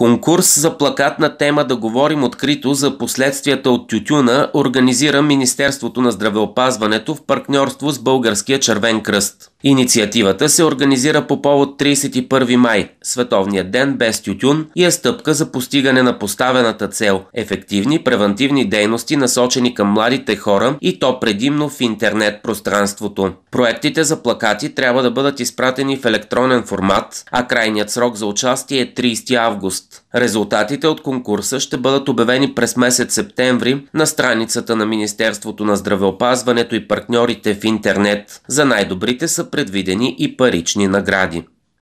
Конкурс за плакатна тема да говорим открито за последствията от тютюна организира Министерството на здравеопазването в партньорство с Българския червен кръст. Инициативата се организира по повод 31 май, Световният ден без тютюн и е стъпка за постигане на поставената цел – ефективни превентивни дейности насочени към младите хора и то предимно в интернет пространството. Проектите за плакати трябва да бъдат изпратени в електронен формат, а крайният срок за участие е 30 август. Резултатите от конкурса ще бъдат обявени през месец септември на страницата на Министерството на здравеопазването и партньорите в интернет. За най-добрите са предвидени и парични награди.